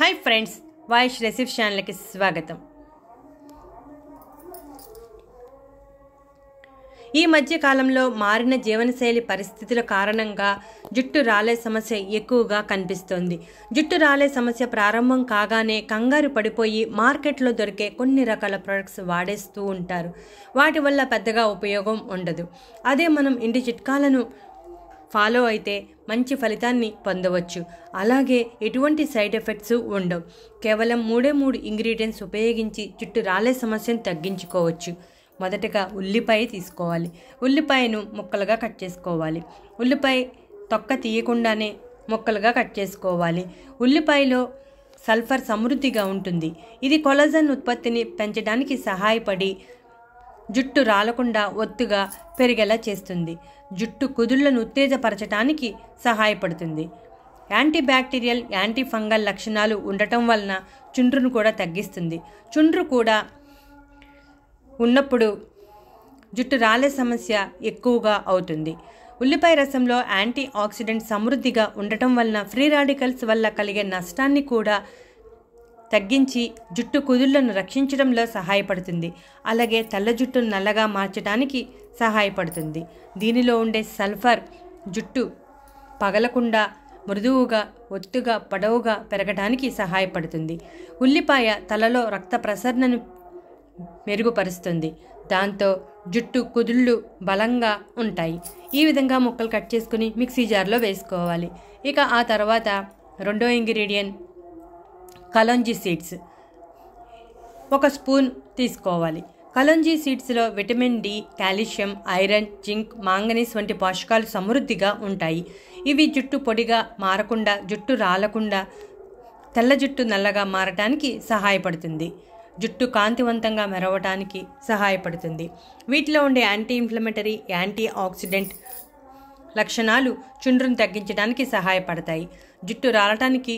hi friends voice రెసిఫ్ ఛానల్కి స్వాగతం ఈ మధ్య కాలంలో మారిన జీవనశైలి పరిస్థితుల కారణంగా జుట్టు రాలే సమస్య ఎక్కువగా కనిపిస్తోంది జుట్టు రాలే సమస్య ప్రారంభం కాగానే కంగారు పడిపోయి మార్కెట్లో దొరికే కొన్ని రకాల ప్రొడక్ట్స్ వాడేస్తూ ఉంటారు వాటి వల్ల పెద్దగా ఉపయోగం ఉండదు అదే మనం ఇంటి చిట్కాలను ఫాలో అయితే మంచి ఫలితాన్ని పొందవచ్చు అలాగే ఎటువంటి సైడ్ ఎఫెక్ట్స్ ఉండవు కేవలం మూడే మూడు ఇంగ్రీడియంట్స్ ఉపయోగించి జుట్టు రాలే సమస్యను తగ్గించుకోవచ్చు మొదటగా ఉల్లిపాయ తీసుకోవాలి ఉల్లిపాయను ముక్కలుగా కట్ చేసుకోవాలి ఉల్లిపాయ తొక్క తీయకుండానే ముక్కలుగా కట్ చేసుకోవాలి ఉల్లిపాయలో సల్ఫర్ సమృద్ధిగా ఉంటుంది ఇది కొలజన్ ఉత్పత్తిని పెంచడానికి సహాయపడి జుట్టు రాలకుండా ఒత్తుగా పెరిగేలా చేస్తుంది జుట్టు కుదుళ్లను ఉత్తేజపరచటానికి సహాయపడుతుంది యాంటీ బ్యాక్టీరియల్ యాంటీ ఫంగల్ లక్షణాలు ఉండటం వలన చుండ్రును కూడా తగ్గిస్తుంది చుండ్రు కూడా ఉన్నప్పుడు జుట్టు రాలే సమస్య ఎక్కువగా అవుతుంది ఉల్లిపాయ రసంలో యాంటీ ఆక్సిడెంట్ సమృద్ధిగా ఉండటం వలన ఫ్రీ రాడికల్స్ వల్ల కలిగే నష్టాన్ని కూడా తగ్గించి జుట్టు కుదుళ్లను రక్షించడంలో సహాయపడుతుంది అలాగే తెల్ల జుట్టును నల్లగా మార్చడానికి సహాయపడుతుంది దీనిలో ఉండే సల్ఫర్ జుట్టు పగలకుండా మృదువుగా ఒత్తుగా పొడవుగా పెరగడానికి సహాయపడుతుంది ఉల్లిపాయ తలలో రక్త ప్రసరణను మెరుగుపరుస్తుంది దాంతో జుట్టు కుదుళ్ళు బలంగా ఉంటాయి ఈ విధంగా ముక్కలు కట్ చేసుకుని మిక్సీ జార్లో వేసుకోవాలి ఇక ఆ తర్వాత రెండో ఇంగ్రీడియంట్ కలంజి సీడ్స్ ఒక స్పూన్ తీసుకోవాలి కలంజీ సీడ్స్లో vitamin D calcium iron zinc manganese వంటి పోషకాలు సమృద్ధిగా ఉంటాయి ఇవి జుట్టు పొడిగా మారకుండా జుట్టు రాలకుండా తెల్ల జుట్టు నల్లగా మారటానికి సహాయపడుతుంది జుట్టు కాంతివంతంగా మెరవటానికి సహాయపడుతుంది వీటిలో ఉండే యాంటీ ఇన్ఫ్లమేటరీ యాంటీ ఆక్సిడెంట్ లక్షణాలు చుండ్రును తగ్గించడానికి సహాయపడతాయి జుట్టు రాలటానికి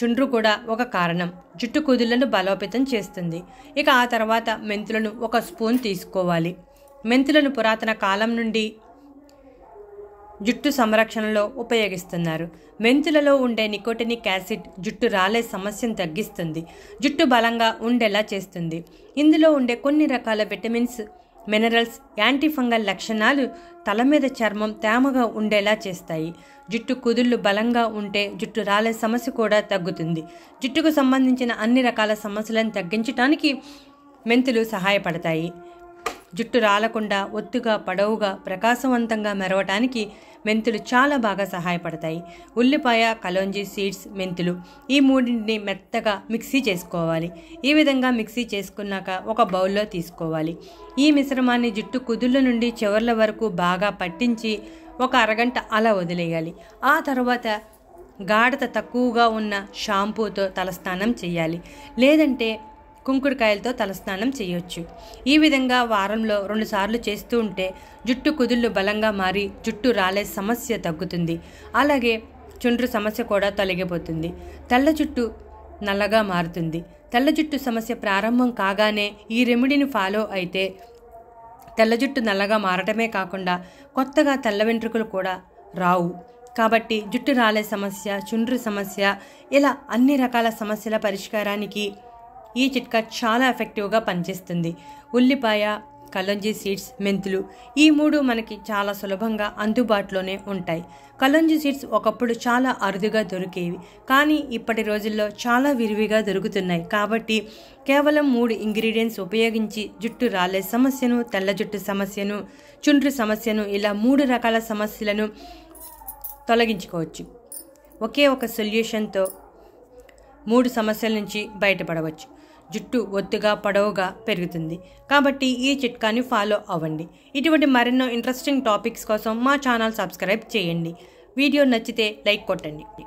చుండ్రు కూడా ఒక కారణం జుట్టు కుదుళ్లను బలోపేతం చేస్తుంది ఇక ఆ తర్వాత మెంతులను ఒక స్పూన్ తీసుకోవాలి మెంతులను పురాతన కాలం నుండి జుట్టు సంరక్షణలో ఉపయోగిస్తున్నారు మెంతులలో ఉండే నికోటినిక్ యాసిడ్ జుట్టు రాలే సమస్యను తగ్గిస్తుంది జుట్టు బలంగా ఉండేలా చేస్తుంది ఇందులో ఉండే కొన్ని రకాల విటమిన్స్ మినరల్స్ యాంటీఫంగల్ లక్షణాలు తల మీద చర్మం తేమగా ఉండేలా చేస్తాయి జుట్టు కుదుళ్ళు బలంగా ఉంటే జుట్టు రాలే సమస్య కూడా తగ్గుతుంది జుట్టుకు సంబంధించిన అన్ని రకాల సమస్యలను తగ్గించడానికి మెంతులు సహాయపడతాయి జుట్టు రాలకుండా ఒత్తుగా పొడవుగా ప్రకాశవంతంగా మెరవటానికి మెంతులు చాలా బాగా సహాయపడతాయి ఉల్లిపాయ కలోంజీ సీడ్స్ మెంతులు ఈ మూడింటిని మెత్తగా మిక్సీ చేసుకోవాలి ఈ విధంగా మిక్సీ చేసుకున్నాక ఒక బౌల్లో తీసుకోవాలి ఈ మిశ్రమాన్ని జుట్టు కుదుళ్ళ నుండి చివర్ల వరకు బాగా పట్టించి ఒక అరగంట అలా వదిలేయాలి ఆ తర్వాత గాఢత తక్కువగా ఉన్న షాంపూతో తలస్నానం చేయాలి లేదంటే కుంకుడుకాయలతో తలస్నానం చేయవచ్చు ఈ విధంగా వారంలో రెండుసార్లు చేస్తూ ఉంటే జుట్టు కుదుళ్ళు బలంగా మారి జుట్టు రాలే సమస్య తగ్గుతుంది అలాగే చుండ్రు సమస్య కూడా తొలగిపోతుంది తెల్ల జుట్టు నల్లగా మారుతుంది తెల్ల జుట్టు సమస్య ప్రారంభం కాగానే ఈ రెమెడీని ఫాలో అయితే తెల్ల జుట్టు నల్లగా మారటమే కాకుండా కొత్తగా తెల్ల వెంట్రుకలు కూడా రావు కాబట్టి జుట్టు రాలే సమస్య చుండ్రు సమస్య ఇలా అన్ని రకాల సమస్యల పరిష్కారానికి ఈ చిట్కా చాలా ఎఫెక్టివ్గా పనిచేస్తుంది ఉల్లిపాయ కలంజీ సీడ్స్ మెంతులు ఈ మూడు మనకి చాలా సులభంగా అందుబాటులోనే ఉంటాయి కలంజీ సీడ్స్ ఒకప్పుడు చాలా అరుదుగా దొరికేవి కానీ ఇప్పటి రోజుల్లో చాలా విరివిగా దొరుకుతున్నాయి కాబట్టి కేవలం మూడు ఇంగ్రీడియంట్స్ ఉపయోగించి జుట్టు రాలే సమస్యను తెల్ల జుట్టు సమస్యను చుండ్రు సమస్యను ఇలా మూడు రకాల సమస్యలను తొలగించుకోవచ్చు ఒకే ఒక సొల్యూషన్తో మూడు సమస్యల నుంచి బయటపడవచ్చు జుట్టు ఒత్తుగా పొడవుగా పెరుగుతుంది కాబట్టి ఈ చిట్కాని ఫాలో అవ్వండి ఇటువంటి మరెన్నో ఇంట్రెస్టింగ్ టాపిక్స్ కోసం మా ఛానల్ సబ్స్క్రైబ్ చేయండి వీడియో నచ్చితే లైక్ కొట్టండి